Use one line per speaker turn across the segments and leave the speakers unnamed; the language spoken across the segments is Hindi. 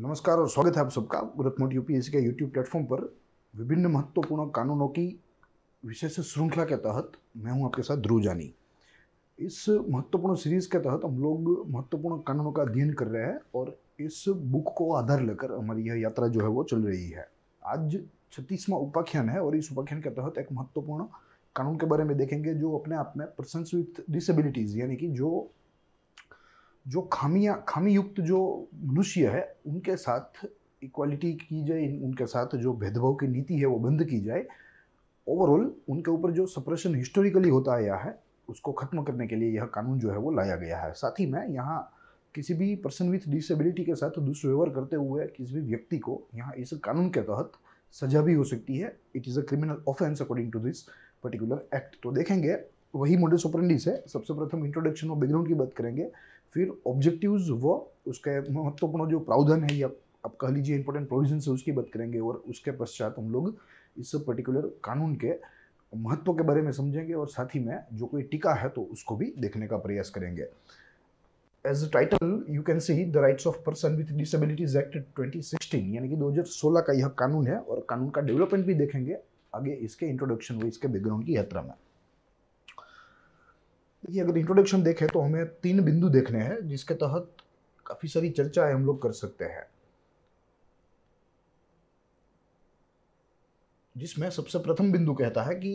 नमस्कार और स्वागत है आप सबका गोरखमठ यूपीएससी के यूट्यूब प्लेटफॉर्म पर विभिन्न महत्वपूर्ण कानूनों की विशेष श्रृंखला के तहत मैं हूं आपके साथ ध्रुव जानी इस महत्वपूर्ण सीरीज के तहत हम लोग महत्वपूर्ण कानूनों का अध्ययन कर रहे हैं और इस बुक को आधार लेकर हमारी यह यात्रा जो है वो चल रही है आज छत्तीसवां उपाख्यान है और इस उपाख्यान के तहत एक महत्वपूर्ण कानून के बारे में देखेंगे जो अपने आप में विथ डिसेबिलिटीज़ यानी कि जो जो खामियां खामी युक्त जो मनुष्य है उनके साथ इक्वालिटी की जाए उनके साथ जो भेदभाव की नीति है वो बंद की जाए ओवरऑल उनके ऊपर जो सप्रेशन हिस्टोरिकली होता आया है उसको ख़त्म करने के लिए यह कानून जो है वो लाया गया है साथ ही में यहाँ किसी भी पर्सन विथ डिसेबिलिटी के साथ दुष्व्यवहार करते हुए किसी भी व्यक्ति को यहाँ इस कानून के तहत सजा भी हो सकती है it is a criminal offence according to this particular act तो देखेंगे वही मोडल ऑपरेंडी से सबसे प्रथम इंट्रोडक्शन और बैकग्राउंड की बात करेंगे फिर ऑब्जेक्टिव्स वो उसके महत्वपूर्ण जो प्रावधान है या आप कह लीजिए इंपॉर्टेंट प्रोविजन है उसकी बात करेंगे और उसके पश्चात हम लोग इस पर्टिकुलर कानून के महत्व के बारे में समझेंगे और साथ ही में जो कोई टीका है तो उसको भी देखने का प्रयास करेंगे as a title you can see the rights of person with disabilities act 2016 यानी कि 2016 का यह कानून है और कानून का डेवलपमेंट भी देखेंगे आगे इसके इंट्रोडक्शन हुई इसके बैकग्राउंड की यात्रा में देखिए अगर इंट्रोडक्शन देखें तो हमें तीन बिंदु देखने हैं जिसके तहत काफी सारी चर्चा हम लोग कर सकते हैं जिसमें सबसे प्रथम बिंदु कहता है कि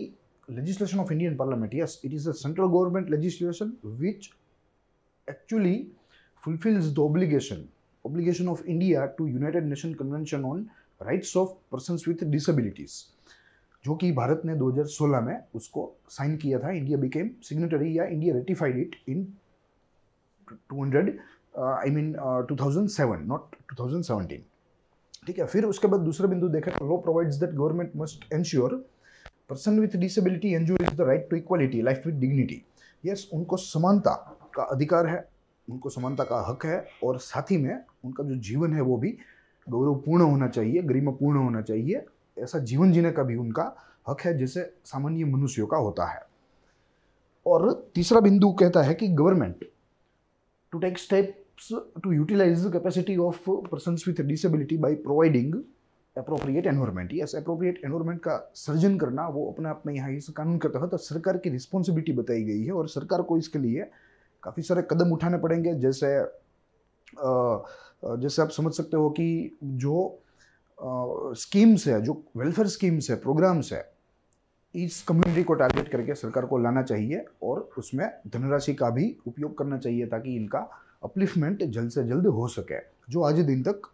legislation of Indian parliament yes it is a central government legislation which actually fulfils the obligation obligation of India to United Nation convention on rights of person with disabilities जो कि भारत ने 2016 में उसको साइन किया था इंडिया बिकेम सिग्नेटरी या India ratified it in 200 I mean 2007 not 2017 ठीक है फिर उसके बाद दूसरा बिंदु देखें law provides that government must ensure person with disability enjoy the right to equality life with dignity yes उनको समानता का अधिकार है उनको समानता का हक है और साथ ही में उनका जो जीवन है वो भी गौरवपूर्ण होना चाहिए गरिमापूर्ण होना चाहिए ऐसा जीवन जीने का भी उनका हक है जैसे सामान्य मनुष्यों का होता है और तीसरा बिंदु कहता है कि government to take steps to utilise the capacity of person with disability by providing appropriate environment yes appropriate environment का सर्जन करना वो अपने आप में यहाँ इस कानून के तहत सरकार की रिस्पॉन्सिबिलिटी बताई गई है और सरकार को इसके लिए काफ़ी सारे कदम उठाने पड़ेंगे जैसे जैसे आप समझ सकते हो कि जो स्कीम्स है जो वेलफेयर स्कीम्स है प्रोग्राम्स है इस कम्युनिटी को टारगेट करके सरकार को लाना चाहिए और उसमें धनराशि का भी उपयोग करना चाहिए ताकि इनका अपलिफ्टमेंट जल्द से जल्द हो सके जो आज दिन तक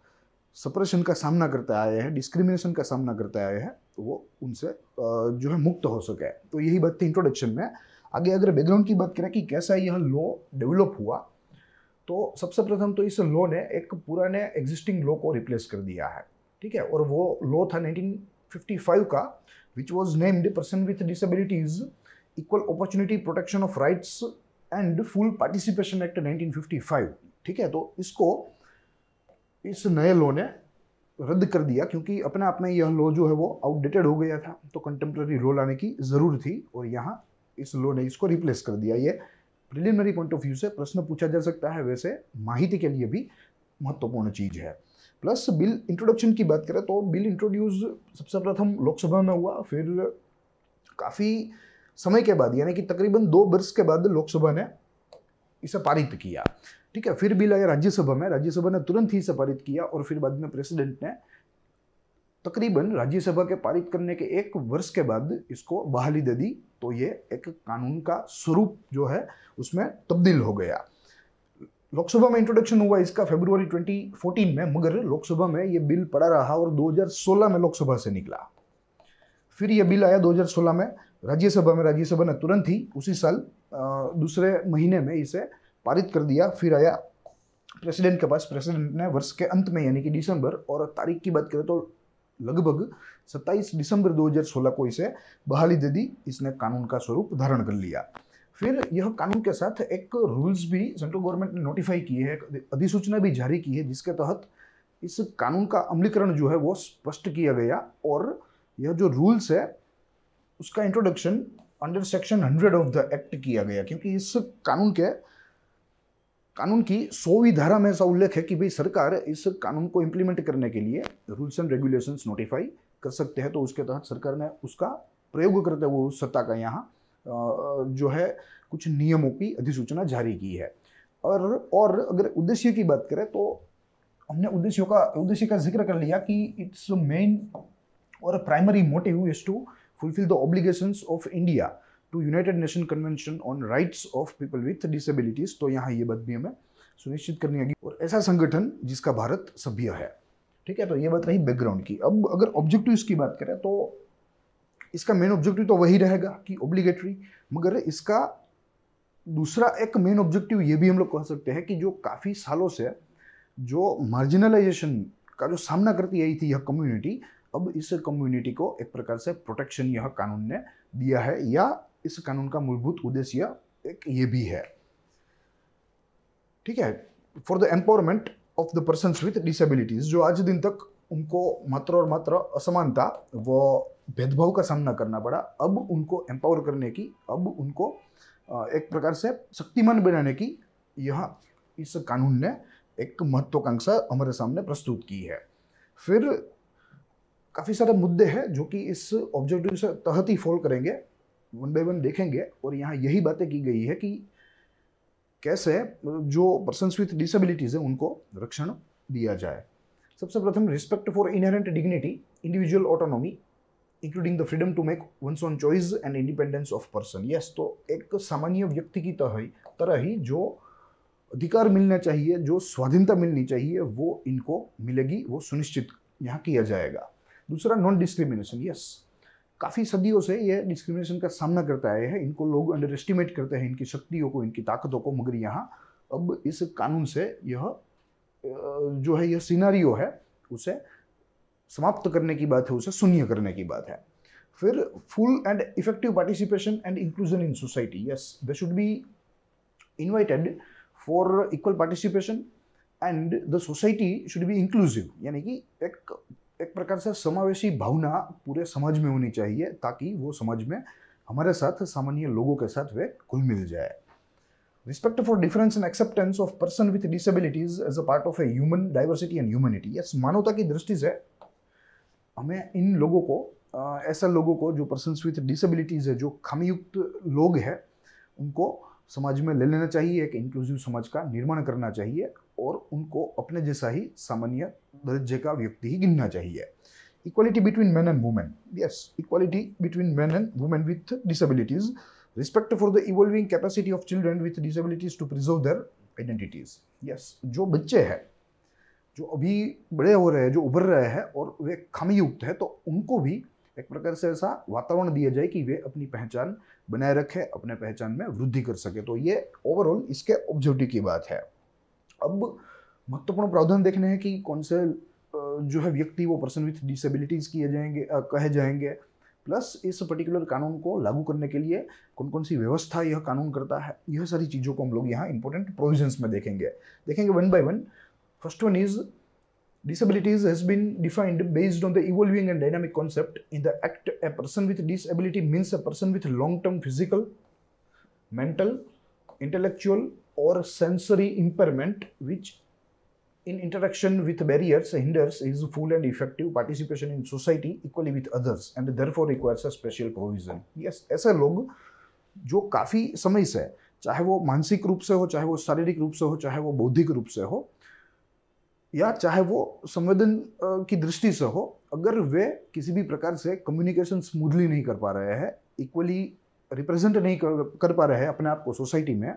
सप्रेशन का सामना करते आए हैं डिस्क्रिमिनेशन का सामना करते आए हैं तो वो उनसे जो है मुक्त हो सके तो यही बात थी इंट्रोडक्शन में आगे अगर बैकग्राउंड की बात करें कि कैसा यह लॉ डेवलप हुआ तो सबसे प्रथम तो इस लॉ ने एक पुराने एग्जिस्टिंग लॉ को रिप्लेस कर दिया है ठीक है और वो लॉ था 1955 का which was named person with disabilities equal opportunity protection of rights and full participation act 1955 ठीक है तो इसको इस नए लॉ ने रद्द कर दिया क्योंकि अपने आप में यह लॉ जो है वो आउटडेटेड हो गया था तो कंटेम्प्रेरी लॉ लाने की ज़रूर थी और यहाँ इस लॉ ने इसको रिप्लेस कर दिया ये प्रिलिमिनरी पॉइंट ऑफ व्यू से प्रश्न पूछा जा सकता है वैसे माहिती के लिए भी महत्वपूर्ण चीज़ है प्लस बिल इंट्रोडक्शन की बात करें तो बिल इंट्रोड्यूस सबसे प्रथम लोकसभा में हुआ फिर काफ़ी समय के बाद यानी कि तकरीबन दो वर्ष के बाद लोकसभा ने इसे पारित किया ठीक है फिर बिल आया राज्यसभा में राज्यसभा ने तुरंत ही इसे पारित किया और फिर बाद में प्रेसिडेंट ने तकरीबन राज्यसभा के पारित करने के एक वर्ष के बाद इसको बहाली दे दी तो ये एक कानून का स्वरूप जो है उसमें तब्दील हो गया लोकसभा में इंट्रोडक्शन हुआ इसका फेब्रुवरी 2014 में मगर लोकसभा में ये बिल पड़ा रहा और 2016 में लोकसभा से निकला फिर ये बिल आया 2016 में राज्यसभा में राज्यसभा ने तुरंत ही उसी साल दूसरे महीने में इसे पारित कर दिया फिर आया प्रेसिडेंट के पास प्रेसिडेंट ने वर्ष के अंत में यानी कि दिसंबर और तारीख की बात करें तो लगभग 27 दिसंबर 2016 को इसे बहाली दे दी इसने कानून का स्वरूप धारण कर लिया फिर यह कानून के साथ एक रूल्स भी सेंट्रल गवर्नमेंट ने नोटिफाई की है अधिसूचना भी जारी की है जिसके तहत इस कानून का अमलीकरण जो है वो स्पष्ट किया गया और यह जो रूल्स है उसका introduction under section hundred of the act किया गया क्योंकि इस कानून के कानून की सौवीं धारा में ऐसा उल्लेख है कि भाई सरकार इस कानून को इम्प्लीमेंट करने के लिए रूल्स एंड रेगुलेशंस नोटिफाई कर सकते हैं तो उसके तहत सरकार ने उसका प्रयोग करते हुए उस सत्ता का यहाँ जो है कुछ नियमों की अधिसूचना जारी की है और और अगर उद्देश्य की बात करें तो हमने उद्देश्यों का उद्देश्य का जिक्र कर लिया कि इट्स मेन और primary motive is to fulfil the obligation of India to United Nation convention on rights of people with Disabilities तो यहाँ ये बात भी हमें सुनिश्चित करनी होगी और ऐसा संगठन जिसका भारत सभ्य है ठीक है तो ये बात रही बैकग्राउंड की अब अगर ऑब्जेक्टिव की बात करें तो इसका मेन ऑब्जेक्टिव तो वही रहेगा कि ऑब्लिगेटरी मगर इसका दूसरा एक मेन ऑब्जेक्टिव ये भी हम लोग कह सकते हैं कि जो काफ़ी सालों से जो मार्जिनलाइजेशन का जो सामना करती आई थी यह कम्युनिटी अब इस कम्युनिटी को एक प्रकार से प्रोटेक्शन यह कानून ने दिया है या इस कानून का मूलभूत उद्देश्य एक ये भी है ठीक है for the empowerment of the person with disabilities जो आज दिन तक उनको मात्र और मात्र असमानता व भेदभाव का सामना करना पड़ा अब उनको एम्पावर करने की अब उनको एक प्रकार से शक्तिमान बनाने की यह इस कानून ने एक महत्वाकांक्षा हमारे सामने प्रस्तुत की है फिर काफ़ी सारे मुद्दे हैं जो कि इस ऑब्जेक्टिव से तहत ही फॉल करेंगे वन बाई वन देखेंगे और यहाँ यही बातें की गई है कि कैसे जो पर्सन विथ डिसेबिलिटीज़ हैं उनको रक्षण दिया जाए सबसे प्रथम respect for inherent dignity individual autonomy including the freedom to make one's own choice and independence of person yes तो एक सामान्य व्यक्ति की तरह ही तरह ही जो अधिकार मिलना चाहिए जो स्वाधीनता मिलनी चाहिए वो इनको मिलेगी वो सुनिश्चित यहाँ किया जाएगा दूसरा नॉन डिस्क्रिमिनेशन यस काफ़ी सदियों से ये डिस्क्रिमिनेशन का सामना करता आया है इनको लोग अंडर एस्टिमेट करते हैं इनकी शक्तियों को इनकी ताकतों को मगर यहाँ अब इस कानून से यह जो है यह सीनारियो है उसे समाप्त करने की बात है उसे शून्य करने की बात है फिर full and effective participation and inclusion in society yes they should be invited for equal participation and the society should be inclusive यानी कि एक एक प्रकार से समावेशी भावना पूरे समाज में होनी चाहिए ताकि वो समाज में हमारे साथ सामान्य लोगों के साथ वे घुल मिल जाए respect for difference and acceptance of person with disabilities as a part of a human diversity and humanity yes मानवता की दृष्टि से हमें इन लोगों को ऐसा लोगों को जो पर्सनस विथ डिसेबिलिटीज़ है जो खामीयुक्त लोग हैं उनको समाज में ले लेना चाहिए एक इंक्लूसिव समाज का निर्माण करना चाहिए और उनको अपने जैसा ही सामान्य दर्जे का व्यक्ति ही गिनना चाहिए equality between man and women yes equality between man and women with disabilities respect for the evolving capacity of children with disabilities to preserve their identities yes जो बच्चे हैं जो अभी बड़े हो रहे हैं जो उभर रहे हैं और वे खामीयुक्त है तो उनको भी एक प्रकार से ऐसा वातावरण दिया जाए कि वे अपनी पहचान बनाए रखें अपने पहचान में वृद्धि कर सके तो ये ओवरऑल इसके ऑब्जेक्टिव की बात है अब महत्वपूर्ण प्रावधान देखने हैं कि कौन से जो है व्यक्ति वो पर्सन विथ डिसेबिलिटीज़ किए जाएंगे कहे जाएंगे प्लस इस पर्टिकुलर कानून को लागू करने के लिए कौन कौन सी व्यवस्था यह कानून करता है यह सारी चीज़ों को हम लोग यहाँ इंपॉर्टेंट प्रोविजंस में देखेंगे देखेंगे one by one First one is disabilities has been defined based on the evolving and dynamic concept. In the act, a person with disability means a person with long-term physical, mental, intellectual or sensory impairment which in interaction with barriers hinders his full and effective participation in society equally with others and therefore requires a special provision. Yes, ऐसे log jo kafi samay se चाहे वो मानसिक रूप से हो चाहे वो शारीरिक रूप से हो चाहे वो बौद्धिक रूप से हो या चाहे वो संवेदन की दृष्टि से हो अगर वे किसी भी प्रकार से कम्युनिकेशन स्मूथली नहीं कर पा रहे हैं इक्वली रिप्रेजेंट नहीं कर, कर पा रहे हैं अपने आप को सोसाइटी में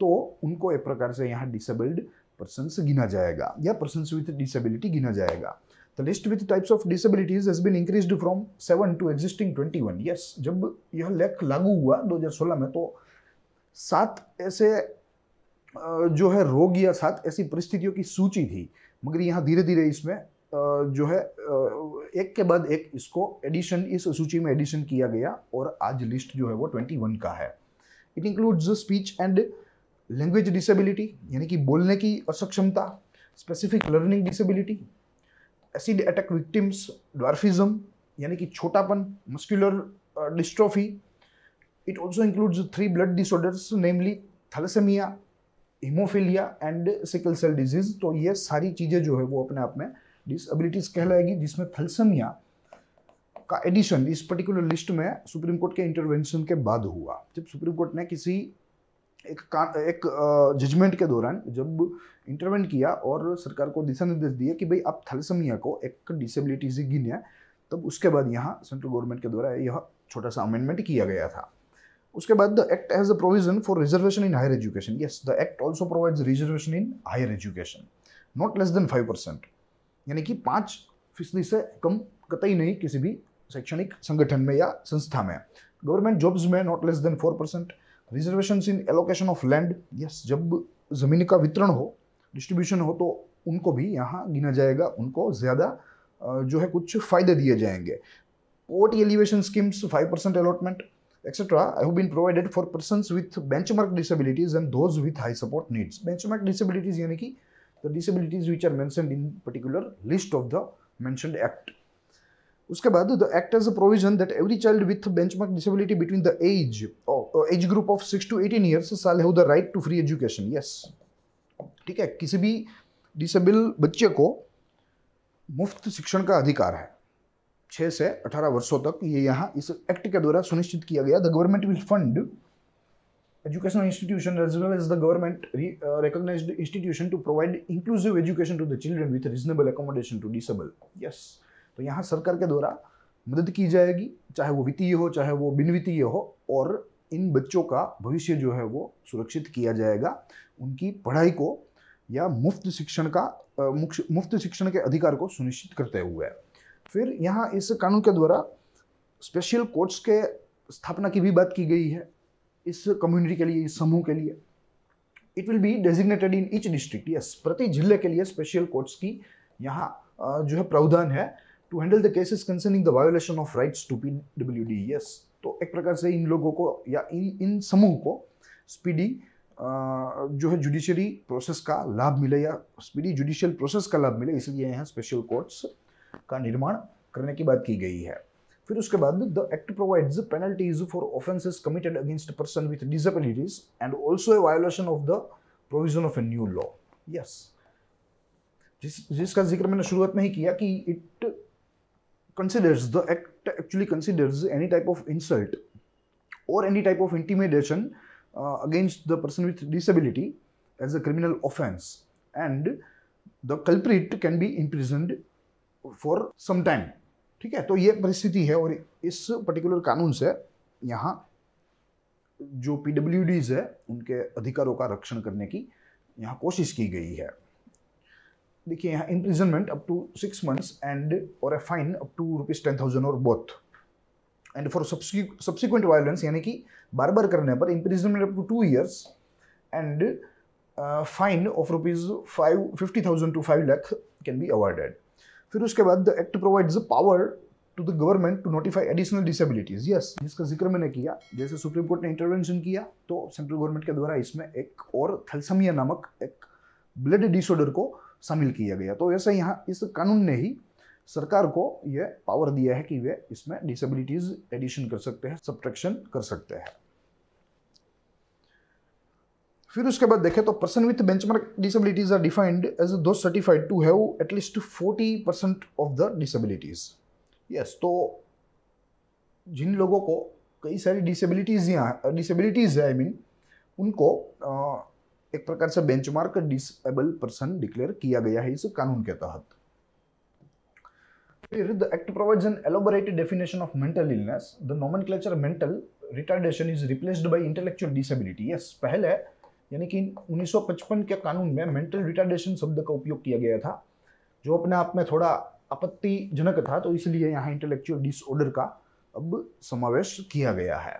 तो उनको एक प्रकार से यहाँ डिसेबल्ड पर्सनस गिना जाएगा या पर्सनस विथ डिसेबिलिटी गिना जाएगा the list with types of disabilities has been increase from seven to existing twenty one yes जब यह लेख लागू हुआ 2016 में तो सात ऐसे जो है रोग या साथ ऐसी परिस्थितियों की सूची थी मगर यहाँ धीरे धीरे इसमें जो है एक के बाद एक इसको एडिशन इस सूची में एडिशन किया गया और आज लिस्ट जो है वो 21 का है it includes speech and language disability यानी कि बोलने की असक्षमता specific learning disability acid attack victims dwarfism यानी कि छोटापन muscular dystrophy it also includes three blood disorders namely thalassaemia haemophilia and sickle cell disease तो ये सारी चीज़ें जो है वो अपने आप में डिसबिलिटीज कहलाएगी जिसमें थलसमिया का एडिशन इस पर्टिकुलर लिस्ट में सुप्रीम कोर्ट के इंटरवेंशन के बाद हुआ जब सुप्रीम कोर्ट ने किसी एक का एक जजमेंट के दौरान जब इंटरवेंट किया और सरकार को दिशा निर्देश दिए कि भाई आप थलसमिया को एक डिसेबिलिटी से गिने तब उसके बाद यहाँ सेंट्रल गवर्नमेंट के द्वारा यह छोटा सा अमेंडमेंट किया गया था उसके बाद the act has a provision for reservation in higher education yes the act also provides reservation in higher education not less than five percent यानी कि पाँच फीसदी से कम कतई नहीं किसी भी शैक्षणिक संगठन में या संस्था में गवर्नमेंट जॉब्स में not less than four percent reservation in allocation of land yes जब ज़मीन का वितरण हो डिस्ट्रीब्यूशन हो तो उनको भी यहाँ गिना जाएगा उनको ज़्यादा जो है कुछ फ़ायदे दिए जाएंगे poverty alleviation schemes five percent allotment etc. have been provided for persons with benchmark disabilities and those with high support needs. Benchmark disabilities yani ki, the disabilities which are mentioned in particular list of the mentioned act. उसके बाद the act as a provision that every child with benchmark disability between the age age group of six to eighteen years साल have the right to free education yes ठीक है किसी भी डिसेबल बच्चे को मुफ्त शिक्षण का अधिकार है छः से अठारह वर्षों तक ये यहाँ इस एक्ट के द्वारा सुनिश्चित किया गया the government will fund education institution as well as the government recognise institution to provide inclusive education to the children with reasonable accommodation to disable yes तो यहाँ सरकार के द्वारा मदद की जाएगी चाहे वो वित्तीय हो चाहे वो बिन वित्तीय हो और इन बच्चों का भविष्य जो है वो सुरक्षित किया जाएगा उनकी पढ़ाई को या मुफ्त शिक्षण का uh, मुफ्त शिक्षण के अधिकार को सुनिश्चित करते हुए फिर यहाँ इस कानून के द्वारा स्पेशल कोर्ट्स के स्थापना की भी बात की गई है इस कम्युनिटी के लिए इस समूह के लिए it will be designated in each district yes प्रति जिले के लिए स्पेशल कोर्ट्स की यहाँ जो है प्रावधान है to handle the cases concerning the violation of rights to P W D yes तो एक प्रकार से इन लोगों को या इन इन समूह को स्पीडी जो है जुडिशरी प्रोसेस का लाभ मिले या स्पीडी जुडिशियल प्रोसेस का लाभ मिले इसलिए यहाँ स्पेशल कोर्ट्स का निर्माण करने की बात की गई है फिर उसके बाद the act provides penalties for offences committed against person with disabilities and also a violation of the provision of a new law yes जिसका जिक्र मैंने शुरुआत में ही किया कि it considers the act actually considers any type of insult और any type of intimidation against the person with disability as a criminal offence and the culprit can be imprisoned for some time ठीक है तो ये परिस्थिति है और इस पर्टिकुलर कानून से यहाँ जो पी है उनके अधिकारों का रक्षण करने की यहाँ कोशिश की गई है देखिए यहाँ imprisonment up to six months and और a fine up to rupees ten thousand और both and for subsequent violence यानी कि बार बार करने पर imprisonment up to two years and fine of rupees five fifty thousand to five lakh can be awarded फिर उसके बाद the act provides power to the government to notify additional disabilities yes जिसका जिक्र मैंने किया जैसे सुप्रीम कोर्ट ने इंटरवेंशन किया तो सेंट्रल गवर्नमेंट के द्वारा इसमें एक और थलसमिया नामक एक ब्लड डिसऑर्डर को शामिल किया गया तो ऐसे यहाँ इस कानून ने ही सरकार को यह पावर दिया है कि वे इसमें डिसेबिलिटीज एडिशन कर सकते हैं सब्ट्रैक्शन कर सकते हैं फिर उसके बाद देखें तो person with benchmark disabilities are defined as those certified to have at least forty percent of the disabilities yes तो जिन लोगों को कई सारी डिसेबिलिटीज यहाँ डिसेबिलिटीज है आई I मीन mean, उनको आ, एक प्रकार से बेंचमार्क डिसेबल पर्सन डिक्लेयर किया गया है इस कानून के तहत फिर the act provides an elaborated definition of mental illness the nomenclature mental retardation is replaced by intellectual disability yes पहले यानी कि 1955 के कानून में मेंटल रिटार्डेशन शब्द का उपयोग किया गया था जो अपने आप में थोड़ा आपत्तिजनक था तो इसलिए यहाँ इंटेलेक्चुअल डिसऑर्डर का अब समावेश किया गया है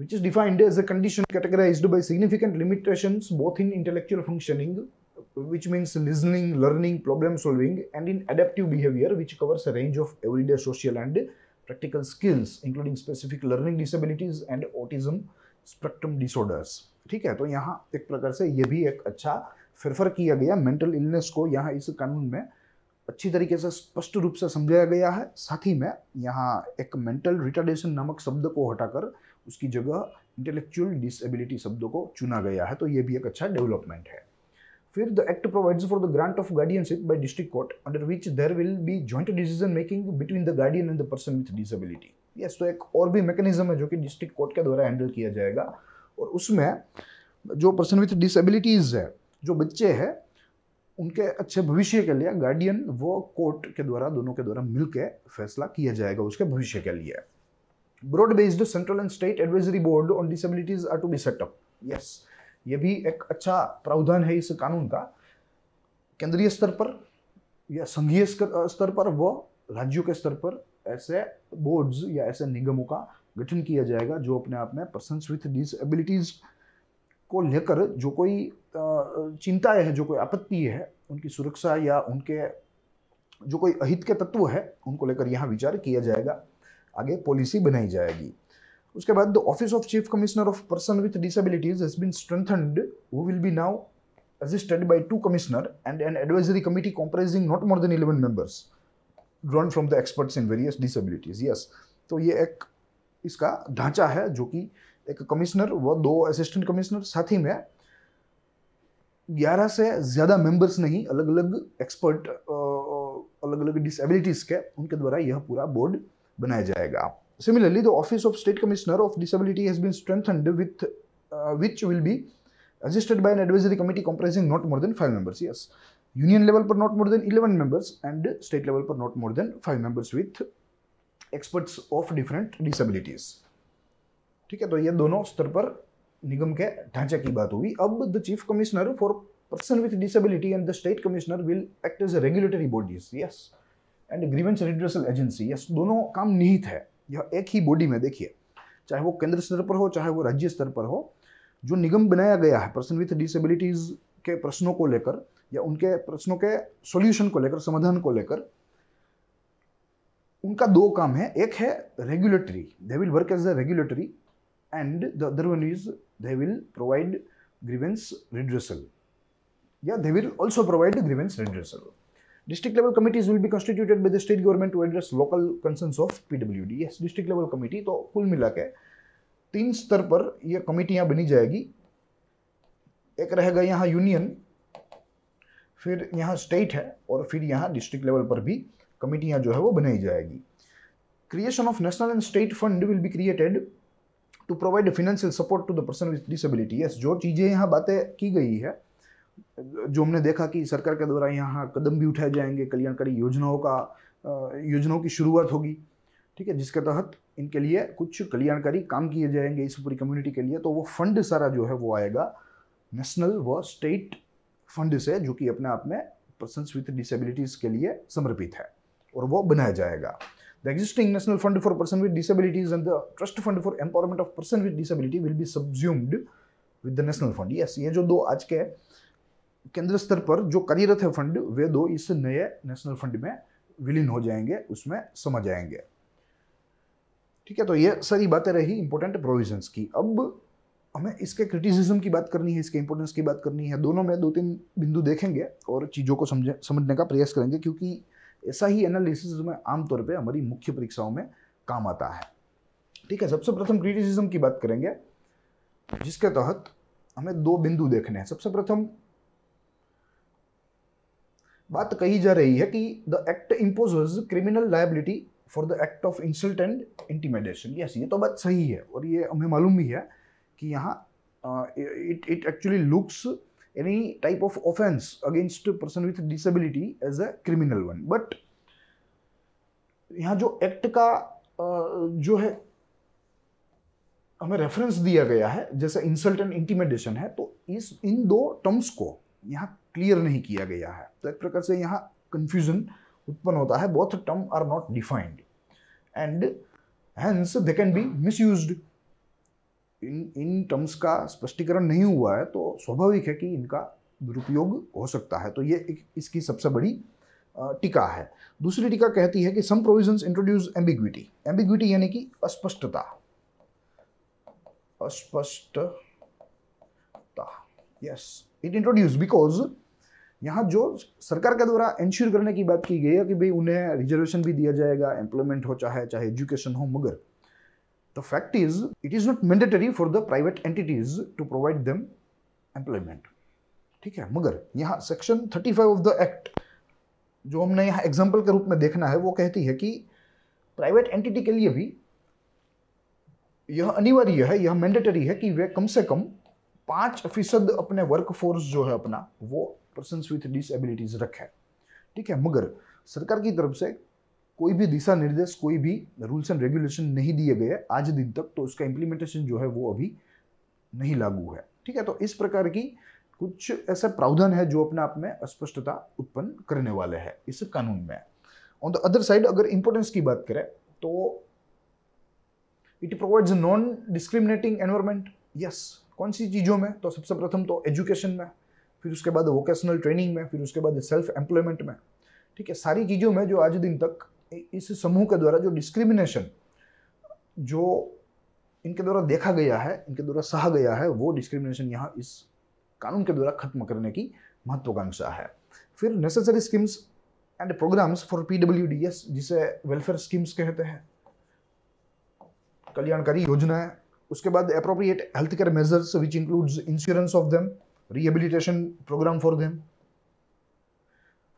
which is defined as a condition categorise by significant limitation both in intellectual functioning which means listening learning problem solving and in adaptive behaviour which covers range of everyday social and practical skills including specific learning disabilities and autism spectrum disorders ठीक है तो यहाँ एक प्रकार से ये भी एक अच्छा फिरफर किया गया मेंटल इलनेस को यहाँ इस कानून में अच्छी तरीके से स्पष्ट रूप से समझाया गया है साथ ही में यहाँ एक मेंटल रिटर्डेशन नामक शब्द को हटाकर उसकी जगह इंटेलेक्चुअल डिसेबिलिटी शब्दों को चुना गया है तो ये भी एक अच्छा डेवलपमेंट है फिर the act provides for the grant of guardianship by district court under which there will be joint decision making between the guardian and the person with disability yes तो एक और भी मैकेनिज्म है जो कि डिस्ट्रिक्ट कोर्ट के द्वारा हैंडल किया जाएगा और उसमें जो पर्सन विथ डिसेबिलिटीज़ है जो बच्चे हैं उनके अच्छे भविष्य के लिए गार्डियन वो कोर्ट के द्वारा दोनों के द्वारा मिलकर फैसला किया जाएगा उसके भविष्य के लिए broad based central and state advisory board on disabilities are to be set up yes ये भी एक अच्छा प्रावधान है इस कानून का केंद्रीय स्तर पर या संघीय स्तर पर वो राज्यों के स्तर पर ऐसे बोर्ड्स या ऐसे निगमों का गठन किया जाएगा जो अपने आप में पर्सन विथ डिसबिलिटीज को लेकर जो कोई चिंताएं हैं जो कोई आपत्ति है उनकी सुरक्षा या उनके जो कोई अहित के तत्व है उनको लेकर यहाँ विचार किया जाएगा आगे पॉलिसी बनाई जाएगी उसके बाद the office of chief commissioner of person with disabilities has been strengthened वो will be now assisted by two commissioner and an advisory committee comprising not more than eleven members drawn from the experts in various disabilities yes तो ये एक इसका ढांचा है जो कि एक कमिश्नर व दो असिस्टेंट कमिश्नर साथ ही में 11 से ज्यादा मेंबर्स नहीं अलग अलग एक्सपर्ट अलग अलग डिसेबिलिटीज के उनके द्वारा यह पूरा बोर्ड बनाया जाएगा similarly the office of state commissioner of disability has been strengthened with which will be assisted by an advisory committee comprising not more than five members yes union level पर not more than eleven members and state level पर not more than five members with experts of different disabilities ठीक है तो ये दोनों स्तर पर निगम के ढांचे की बात हुई अब the chief commissioner for person with disability and the state commissioner will act as regulatory bodies yes and grievance redressal agency yes दोनों काम निहित है यह एक ही बॉडी में देखिए चाहे वो केंद्र स्तर पर हो चाहे वो राज्य स्तर पर हो जो निगम बनाया गया है पर्सन विथ डिसेबिलिटीज़ के प्रश्नों को लेकर या उनके प्रश्नों के सॉल्यूशन को लेकर समाधान को लेकर उनका दो काम है एक है regulatory they will work as a regulatory and the other one is they will provide grievance redressal या they will also provide grievance redressal district level committees will be constituted by the state government to address local concerns of pwd yes district level committee तो कुल मिला के तीन स्तर पर ये कमिटियाँ बनी जाएगी एक रहेगा यहाँ यूनियन फिर यहाँ स्टेट है और फिर यहाँ डिस्ट्रिक्ट लेवल पर भी कमेटियाँ जो है वो बनाई जाएगी creation of national and state fund will be created to provide financial support to the person with disability yes जो चीज़ें यहाँ बातें की गई है जो हमने देखा कि सरकार के द्वारा यहाँ कदम भी उठाए जाएंगे कल्याणकारी योजनाओं का योजनाओं की शुरुआत होगी ठीक है जिसके तहत इनके लिए कुछ कल्याणकारी काम किए जाएंगे इस पूरी कम्युनिटी के लिए तो वो फंड सारा जो है वो आएगा नेशनल व स्टेट फंड से जो कि अपने आप में पर्सन विथ डिसेबिलिटीज़ के लिए समर्पित है और वो बनाया जाएगा the existing national fund for person with disabilities and the trust fund for empowerment of person with disability will be subsumed with the national fund yes ये जो दो आज के केंद्र स्तर पर जो कार्यरत है फंड वे दो इस नए नेशनल फंड में विलीन हो जाएंगे उसमें समा जाएंगे ठीक है तो ये सारी बातें रही इंपॉर्टेंट प्रोविजंस की अब हमें इसके क्रिटिसिज्म की बात करनी है इसके इंपॉर्टेंस की बात करनी है दोनों में दो तीन बिंदु देखेंगे और चीज़ों को समझ समझने का प्रयास करेंगे क्योंकि ऐसा ही एनालिसिस में आमतौर पर हमारी मुख्य परीक्षाओं में काम आता है ठीक है सबसे प्रथम क्रिटिसिज्म की बात करेंगे जिसके तहत हमें दो बिंदु देखने हैं सबसे प्रथम बात कही जा रही है कि the act impose criminal liability for the act of insult and intimidation yes ये तो बात सही है और ये हमें मालूम भी है कि यहाँ it it actually looks any type of offense against a person with disability as a criminal one but यहाँ जो एक्ट का जो है हमें रेफरेंस दिया गया है जैसे इंसल्ट एंड इंटीमेडेशन है तो इस इन दो टर्म्स को यहाँ क्लियर नहीं किया गया है तो एक प्रकार से यहाँ कंफ्यूजन उत्पन्न होता है both term are not defined and hence they can be misuse in इन टर्म्स का स्पष्टीकरण नहीं हुआ है तो स्वाभाविक है कि इनका दुरुपयोग हो सकता है तो ये एक इसकी सबसे बड़ी टीका है दूसरी टीका कहती है कि some provisions introduce ambiguity ambiguity यानी कि अस्पष्टता अस्पष्टता यस इट इंट्रोड्यूस बिकॉज यहाँ जो सरकार के द्वारा इंश्योर करने की बात की गई है कि भाई उन्हें रिजर्वेशन भी दिया जाएगा एम्प्लॉयमेंट हो चाहे चाहे एजुकेशन हो मगर The fact is, it is not mandatory for the private entities to provide them employment. ठीक है मगर यहाँ सेक्शन 35 ऑफ द एक्ट जो हमने यहाँ एग्जाम्पल के रूप में देखना है वो कहती है कि प्राइवेट एंटिटी के लिए भी यह अनिवार्य है यह मैंडेटरी है कि वे कम से कम पाँच फीसद अपने वर्कफोर्स जो है अपना वो पर्सन विथ डिसबिलिटीज रखे ठीक है मगर सरकार की तरफ से कोई भी दिशा निर्देश कोई भी रूल्स एंड रेगुलेशन नहीं दिए गए आज दिन तक तो उसका इम्प्लीमेंटेशन जो है वो अभी नहीं लागू है ठीक है तो इस प्रकार की कुछ ऐसे प्रावधान है जो अपने आप में अस्पष्टता उत्पन्न करने वाले हैं इस कानून में ऑन द अदर साइड अगर इंपोर्टेंस की बात करें तो it provides non discriminating environment yes कौन सी चीज़ों में तो सबसे प्रथम तो एजुकेशन में फिर उसके बाद वोकेशनल ट्रेनिंग में फिर उसके बाद सेल्फ एम्प्लॉयमेंट में ठीक है सारी चीज़ों में जो आज दिन तक इस समूह के द्वारा जो डिस्क्रिमिनेशन जो इनके द्वारा देखा गया है इनके द्वारा सहा गया है वो डिस्क्रिमिनेशन यहाँ इस कानून के द्वारा खत्म करने की महत्वाकांक्षा है फिर necessary schemes and programmes for P W D S जिसे वेलफेयर स्कीम्स कहते हैं कल्याणकारी योजनाएं उसके बाद appropriate health care measures which includes insurance of them rehabilitation programme for them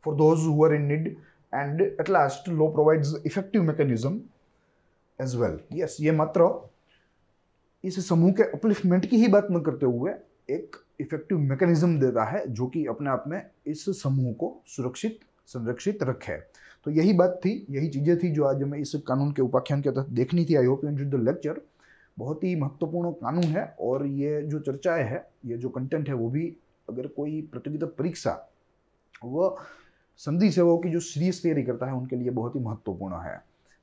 for those who in need and at last law provides effective mechanism as well yes ये मात्र इस समूह के अपलिफ्टमेंट की ही बात न करते हुए एक इफेक्टिव मैकेनिज्म देता है जो कि अपने आप में इस समूह को सुरक्षित संरक्षित रखे तो यही बात थी यही चीज़ें थी जो आज हमें इस कानून के उपाख्यान के तहत देखनी थी I hope in the lecture बहुत ही महत्वपूर्ण कानून है और ये जो चर्चाएं है ये जो कंटेंट है वो भी अगर कोई प्रतियोगिता परीक्षा वह संधि सेवाओं की जो सीरियस तैयारी करता है उनके लिए बहुत ही महत्वपूर्ण है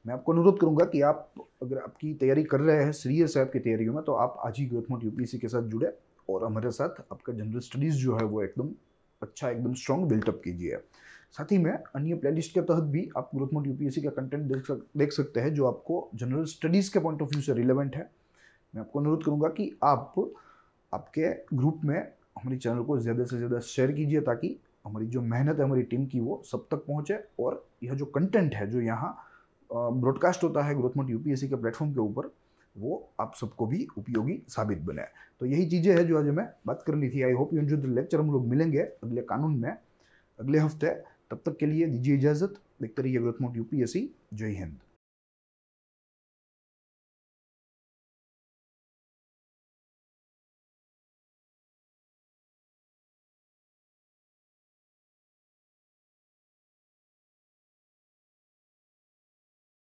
मैं आपको अनुरोध करूंगा कि आप अगर आपकी तैयारी कर रहे हैं सीरियस है आपकी तैयारियों में तो आप आज ही ग्रोथमोट यूपीएससी के साथ जुड़े और हमारे साथ आपका जनरल स्टडीज़ जो है वो एकदम अच्छा एकदम स्ट्रॉन्ग बिल्टअप कीजिए साथ ही में अन्य प्लेलिस्ट के तहत भी आप ग्रोथमोट यूपीएससी का कंटेंट देख सक देख सकते हैं जो आपको जनरल स्टडीज़ के पॉइंट ऑफ व्यू से रिलेवेंट है मैं आपको अनुरोध करूँगा कि आप आपके ग्रुप में हमारे चैनल को ज़्यादा से ज़्यादा शेयर कीजिए ताकि हमारी जो मेहनत है हमारी टीम की वो सब तक पहुँचे और यह जो कंटेंट है जो यहाँ ब्रॉडकास्ट होता है ग्रोथ मोट यूपीएससी के प्लेटफॉर्म के ऊपर वो आप सबको भी उपयोगी साबित बने तो यही चीज़ें हैं जो आज हमें बात करनी थी आई होप यू जो लेक्चर हम लोग मिलेंगे अगले कानून में अगले हफ्ते तब तक के लिए दीजिए इजाज़त देखते रहिए ग्रोथ मोट यू जय हिंद